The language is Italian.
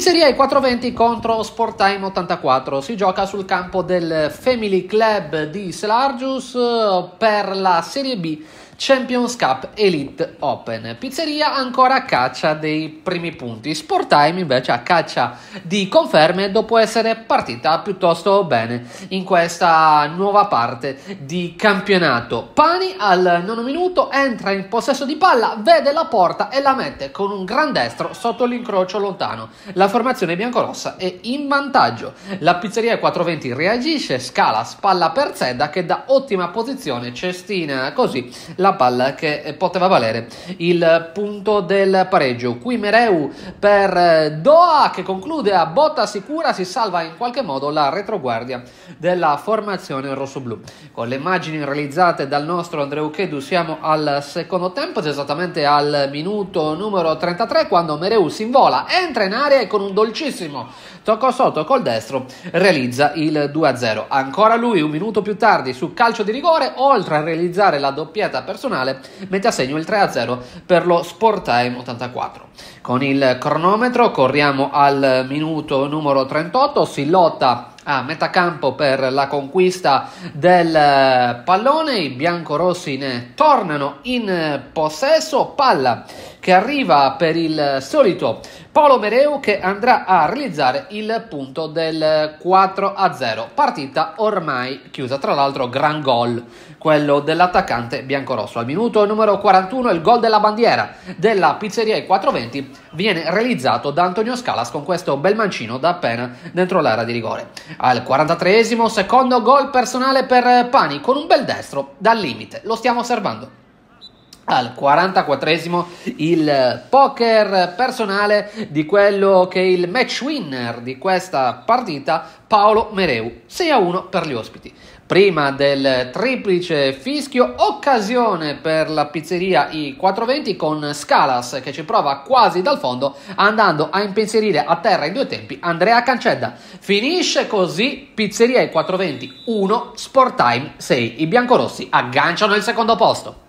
Pizzeria e 420 contro Sporttime 84. Si gioca sul campo del Family Club di Selargius eh, per la Serie B Champions Cup Elite Open. Pizzeria ancora a caccia dei primi punti. Sporttime invece a caccia di conferme dopo essere partita piuttosto bene in questa nuova parte di campionato. Pani al nono minuto entra in possesso di palla, vede la porta e la mette con un gran destro sotto l'incrocio lontano. La formazione biancorossa è in vantaggio. La pizzeria 420 reagisce, scala spalla per Zedda che da ottima posizione cestina così la la palla che eh, poteva valere il punto del pareggio. Qui Mereu per eh, Doha che conclude a botta sicura, si salva in qualche modo la retroguardia della formazione rossoblu. Con le immagini realizzate dal nostro Andreu Chedu siamo al secondo tempo, esattamente al minuto numero 33 quando Mereu si invola, entra in aria e con un dolcissimo tocco sotto col destro realizza il 2-0. Ancora lui un minuto più tardi su calcio di rigore, oltre a realizzare la doppietta per personale, mette a segno il 3-0 per lo Sport Time 84. Con il cronometro corriamo al minuto numero 38, si lotta a metà campo per la conquista del eh, pallone, i biancorossi ne tornano in possesso, palla che arriva per il solito Paolo Mereu che andrà a realizzare il punto del 4 0. Partita ormai chiusa, tra l'altro gran gol quello dell'attaccante biancorosso. Al minuto numero 41 il gol della bandiera della pizzeria i 420 viene realizzato da Antonio Scalas con questo bel mancino da appena dentro l'era di rigore. Al 43 esimo secondo gol personale per Pani con un bel destro dal limite. Lo stiamo osservando al 44esimo il eh, poker personale di quello che è il match winner di questa partita, Paolo Mereu, 6 a 1 per gli ospiti. Prima del triplice fischio, occasione per la pizzeria i 420 con Scalas che ci prova quasi dal fondo andando a impensierire a terra in due tempi Andrea Cancedda. Finisce così pizzeria i 420 1, Sporttime 6. I biancorossi agganciano il secondo posto.